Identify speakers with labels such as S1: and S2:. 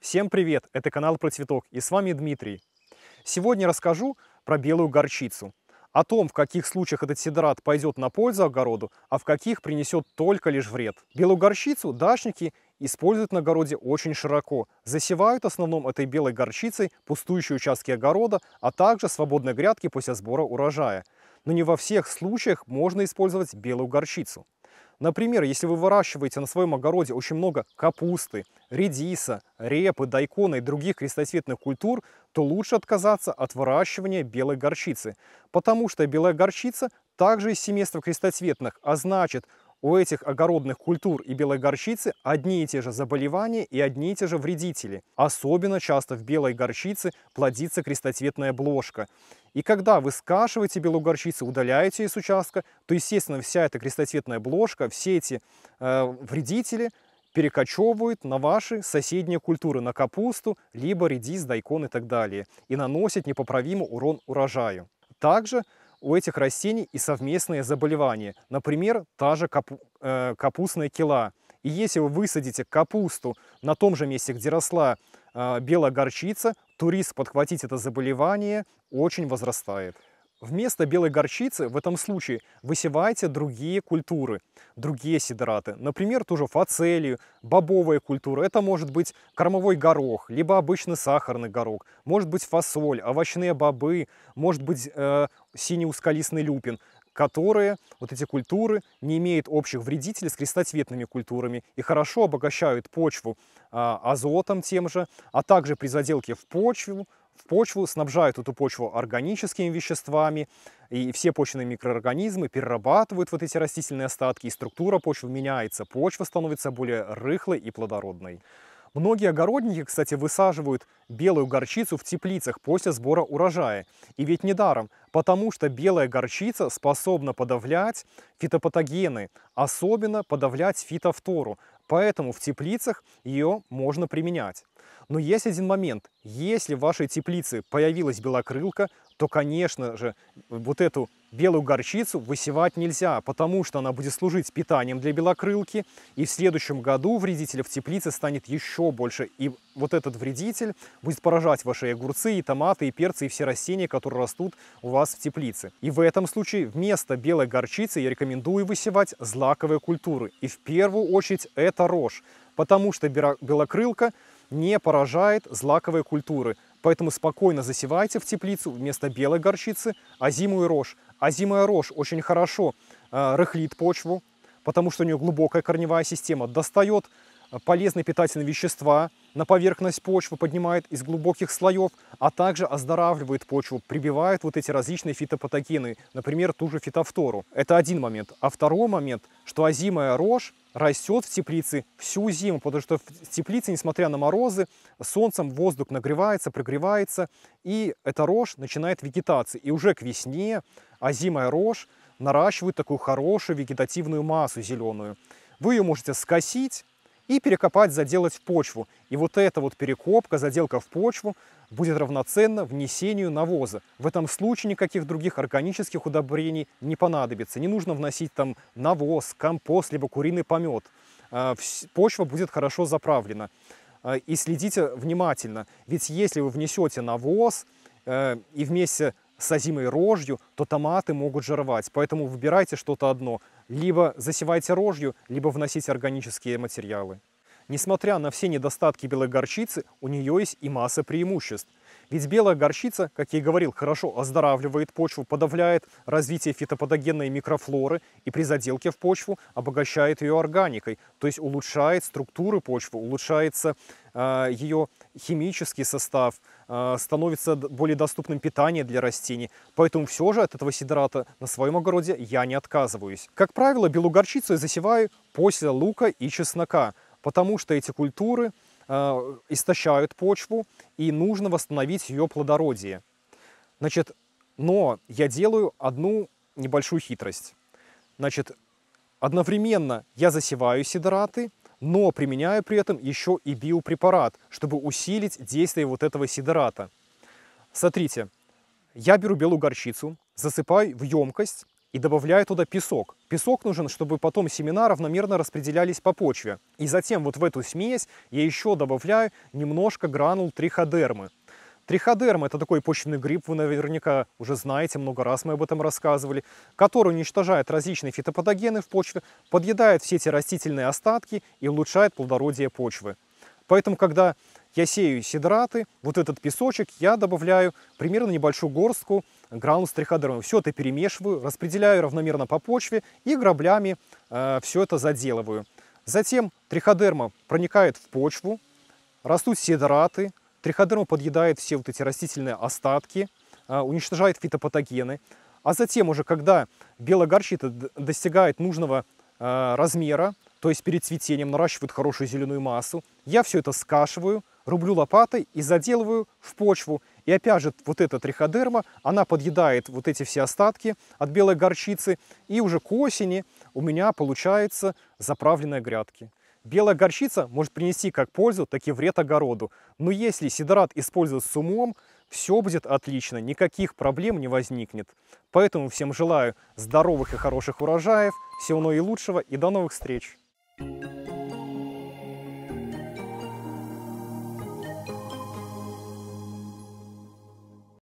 S1: Всем привет, это канал про цветок и с вами Дмитрий. Сегодня расскажу про белую горчицу, о том, в каких случаях этот сидорат пойдет на пользу огороду, а в каких принесет только лишь вред. Белую горчицу дачники используют на огороде очень широко. Засевают в основном этой белой горчицей пустующие участки огорода, а также свободные грядки после сбора урожая. Но не во всех случаях можно использовать белую горчицу. Например, если вы выращиваете на своем огороде очень много капусты, редиса, репы, дайкона и других крестоцветных культур, то лучше отказаться от выращивания белой горчицы, потому что белая горчица также из семейства крестоцветных, а значит, у этих огородных культур и белой горчицы одни и те же заболевания и одни и те же вредители. Особенно часто в белой горчице плодится крестоцветная бложка. И когда вы скашиваете белую горчицу, удаляете ее с участка, то, естественно, вся эта крестоцветная бложка, все эти э, вредители перекочевывают на ваши соседние культуры, на капусту, либо редис, дайкон и так далее, и наносят непоправимый урон урожаю. Также у этих растений и совместные заболевания. Например, та же капу э, капустная кила. И если вы высадите капусту на том же месте, где росла э, белая горчица, турист подхватить это заболевание очень возрастает. Вместо белой горчицы в этом случае высевайте другие культуры, другие сидораты. Например, ту же фацелию, бобовая культура. Это может быть кормовой горох, либо обычный сахарный горох. Может быть фасоль, овощные бобы, может быть э, синий ускалистный люпин которые, вот эти культуры, не имеют общих вредителей с крестоцветными культурами и хорошо обогащают почву а, азотом тем же, а также при заделке в почву в почву, снабжают эту почву органическими веществами, и все почвенные микроорганизмы перерабатывают вот эти растительные остатки, и структура почвы меняется, почва становится более рыхлой и плодородной. Многие огородники, кстати, высаживают белую горчицу в теплицах после сбора урожая. И ведь недаром, потому что белая горчица способна подавлять фитопатогены, особенно подавлять фитофтору, Поэтому в теплицах ее можно применять. Но есть один момент. Если в вашей теплице появилась белокрылка, то, конечно же, вот эту белую горчицу высевать нельзя, потому что она будет служить питанием для белокрылки, и в следующем году вредителя в теплице станет еще больше, и вот этот вредитель будет поражать ваши огурцы, и томаты, и перцы, и все растения, которые растут у вас в теплице. И в этом случае вместо белой горчицы я рекомендую высевать злаковые культуры, и в первую очередь это рожь, потому что белокрылка не поражает злаковые культуры – Поэтому спокойно засевайте в теплицу вместо белой горчицы озимую рожь. Озимая рожь очень хорошо э, рыхлит почву, потому что у нее глубокая корневая система, достает э, полезные питательные вещества, на поверхность почвы, поднимает из глубоких слоев, а также оздоравливает почву, прибивает вот эти различные фитопатогены, например, ту же фитофтору. Это один момент. А второй момент, что озимая рожь растет в теплице всю зиму, потому что в теплице, несмотря на морозы, солнцем воздух нагревается, прогревается, и эта рожь начинает вегетации. И уже к весне озимая рожь наращивает такую хорошую вегетативную массу зеленую. Вы ее можете скосить, и перекопать, заделать в почву. И вот эта вот перекопка, заделка в почву будет равноценна внесению навоза. В этом случае никаких других органических удобрений не понадобится. Не нужно вносить там навоз, компост, либо куриный помет. А, почва будет хорошо заправлена. А, и следите внимательно, ведь если вы внесете навоз э, и вместе с озимой рожью, то томаты могут жировать. Поэтому выбирайте что-то одно. Либо засевайте рожью, либо вносите органические материалы. Несмотря на все недостатки белой горчицы, у нее есть и масса преимуществ – ведь белая горчица, как я и говорил, хорошо оздоравливает почву, подавляет развитие фитопатогенной микрофлоры и при заделке в почву обогащает ее органикой, то есть улучшает структуры почвы, улучшается э, ее химический состав, э, становится более доступным питание для растений. Поэтому все же от этого сидората на своем огороде я не отказываюсь. Как правило, белую горчицу я засеваю после лука и чеснока, потому что эти культуры – Э, истощают почву, и нужно восстановить ее плодородие. Значит, но я делаю одну небольшую хитрость. Значит, одновременно я засеваю сидораты, но применяю при этом еще и биопрепарат, чтобы усилить действие вот этого сидората. Смотрите, я беру белую горчицу, засыпаю в емкость, и добавляю туда песок. Песок нужен, чтобы потом семена равномерно распределялись по почве. И затем вот в эту смесь я еще добавляю немножко гранул триходермы. Триходерма – это такой почвенный гриб, вы наверняка уже знаете, много раз мы об этом рассказывали, который уничтожает различные фитопатогены в почве, подъедает все эти растительные остатки и улучшает плодородие почвы. Поэтому, когда я сею сидраты, вот этот песочек я добавляю примерно небольшую горстку гранулс триходермы. Все это перемешиваю, распределяю равномерно по почве и граблями э, все это заделываю. Затем триходерма проникает в почву, растут седраты, триходерма подъедает все вот эти растительные остатки, э, уничтожает фитопатогены. А затем уже, когда белая достигает нужного э, размера, то есть перед цветением наращивают хорошую зеленую массу, я все это скашиваю, рублю лопатой и заделываю в почву. И опять же, вот эта триходерма, она подъедает вот эти все остатки от белой горчицы. И уже к осени у меня получается заправленные грядки. Белая горчица может принести как пользу, так и вред огороду. Но если сидорат использовать с умом, все будет отлично, никаких проблем не возникнет. Поэтому всем желаю здоровых и хороших урожаев, всего наилучшего и до новых встреч! Thank you.